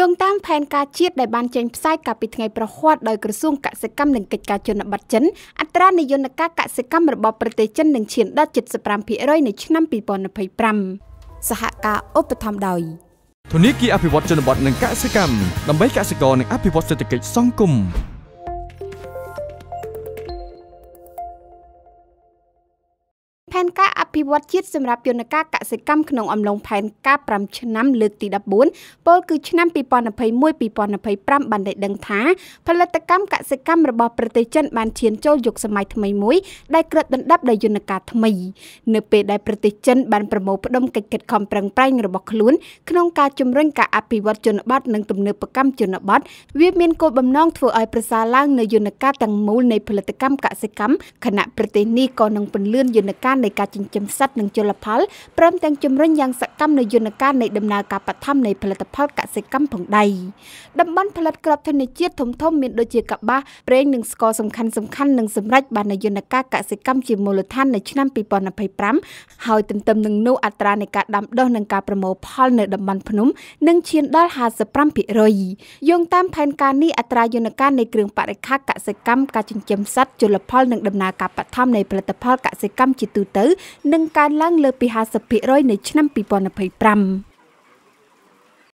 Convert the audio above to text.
យោងតាមផែនការជាតិដែលបានចេញផ្សាយកាលពីថ្ងៃប្រហ័សដោយក្រសួងកសិកម្មនិងកិច្ចការជនបទចិនអត្រានិយន្តការកសិកម្មរបស់ប្រទេសចិននឹងឈានដល់75%នៅឆ្នាំ2025សហការឧបត្ថម្ភដោយធនាគារអភិវឌ្ឍជនបទនិងកសិកម្មដើម្បីកសិករនិងអភិវឌ្ឍសេដ្ឋកិច្ចសង្គមផែនការអភិវឌ្ឍជាតិសម្រាប់យន្តការកសិកម្មក្នុងអំឡុងផែនការ5ឆ្នាំលើកទី14ពោលគឺឆ្នាំ2021-2025បានได้ដឹងថាផលិតកម្មកសិកម្មរបស់ប្រទេសចិនបានឈានចូលយុគសម័យថ្មីមួយដែលក្រឹតដណ្ដប់ដោយយន្តការថ្មី នៅពេលដែលប្រទេសចិនបានប្រមូលផ្ដុំកិច្ចខិតខំប្រឹងប្រែងរបស់ខ្លួនក្នុងការជំរុញការអភិវឌ្ឍជនបទនិងទំនើបកម្មជនបទវាមានគោលបំណងធ្វើឲ្យប្រសើរឡើងនៅយន្តការទាំងមូលនៃផលិតកម្មកសិកម្មខណៈប្រទេសនេះក៏នឹងពន្លឿនយន្តការនៃការចិញ្ចឹមសត្វនិងជលផលព្រមទាំងជំរុញយ៉ាងសកម្មនូវយន្តការនៃដំណើរការបឋមនៃផលិតផលកសិកម្មផងដែរតំបន់ផលិតក្របធនជាតិធំធំមានដូចជាកប្បាសប្រេងនិងស្ករសំខាន់សំខាន់និងសម្រាប់បានយន្តការកសិកម្មជាមូលដ្ឋាននៅឆ្នាំ2025ហើយទន្ទឹមនឹងនោះអត្រានៃការដាំដុះនិងការប្រមូលផលនៅតំបន់ភ្នំនឹងឈានដល់55%យោងតាមផែនការនេះអត្រាយន្តការនៃគ្រឿងបរិខាកសិកម្មការចិញ្ចឹមសត្វជលផលនិងដំណើរការបឋមនៃផលិតផលកសិកម្មជាទូទៅនឹងកើនឡើងលើពី50%នៅឆ្នាំ2025